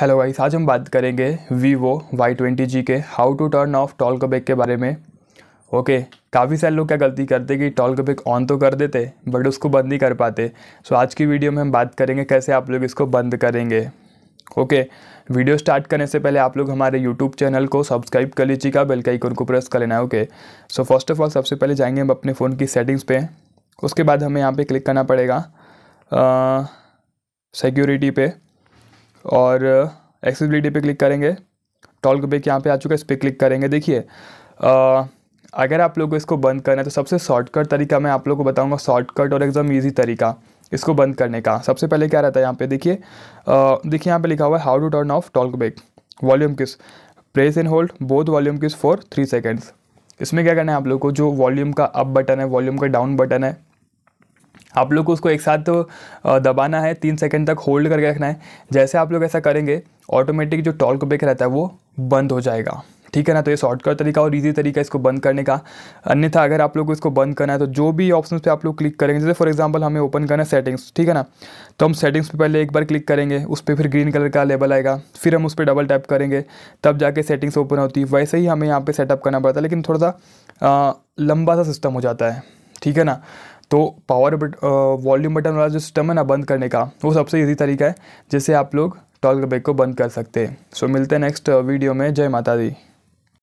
hello guys आज हम बात करेंगे वीवो वाई ट्वेंटी जी के how to turn off talkback के बारे में ओके काफ़ी सारे लोग क्या गलती करते कि टॉल कबैक ऑन तो कर देते बट उसको बंद नहीं कर पाते सो आज की वीडियो में हम बात करेंगे कैसे आप लोग इसको बंद करेंगे ओके वीडियो स्टार्ट करने से पहले आप लोग हमारे यूट्यूब चैनल को सब्सक्राइब कर लीजिएगा बेल का आइकन को प्रेस कर लेना है okay so first of all सबसे पहले जाएंगे हम अपने फ़ोन की सेटिंग्स पे उसके बाद हमें यहाँ पे क्लिक करना पड़ेगा सिक्योरिटी पे और एक्सेसिबिलिटी uh, पे क्लिक करेंगे टॉल को ब्रेक यहाँ पे आ चुका है इस पर क्लिक करेंगे देखिए uh, अगर आप लोग को इसको बंद करना है तो सबसे शॉर्टकट तरीका मैं आप लोग को बताऊँगा शॉर्टकट और एकदम ईजी तरीका इसको बंद करने का सबसे पहले क्या रहता है यहाँ पे देखिए uh, देखिए यहाँ पे लिखा हुआ है how to turn off talkback volume keys press and hold both volume keys for three seconds इसमें क्या करना है आप लोग को जो वॉल्यूम का अप बटन है वॉल्यूम का डाउन बटन है आप लोग को उसको एक साथ दबाना है तीन सेकंड तक होल्ड करके रखना है जैसे आप लोग ऐसा करेंगे ऑटोमेटिक जो टॉल्क ब्रेक रहता है वो बंद हो जाएगा ठीक है ना तो ये शॉर्टकट तरीका और इजी तरीका इसको बंद करने का अन्यथा अगर आप लोग को इसको बंद करना है तो जो भी ऑप्शन पे आप लोग क्लिक करेंगे जैसे फॉर एग्जांपल हमें ओपन करना है सेटिंग्स ठीक है ना तो हम सेटिंग्स पे पहले एक बार क्लिक करेंगे उस पर फिर ग्रीन कलर का लेबल आएगा फिर हम उस पर डबल टैप करेंगे तब जाके सेटिंग्स ओपन होती है वैसे ही हमें यहाँ पर सेटअप करना पड़ता है लेकिन थोड़ा सा लंबा सा सिस्टम हो जाता है ठीक है ना तो पावर बट वॉल्यूम बटन वाला जो सिस्टम है ना बंद करने का वो सबसे ईजी तरीका है जिससे आप लोग टॉल बैग को बंद कर सकते हैं सो मिलते हैं नेक्स्ट वीडियो में जय माता दी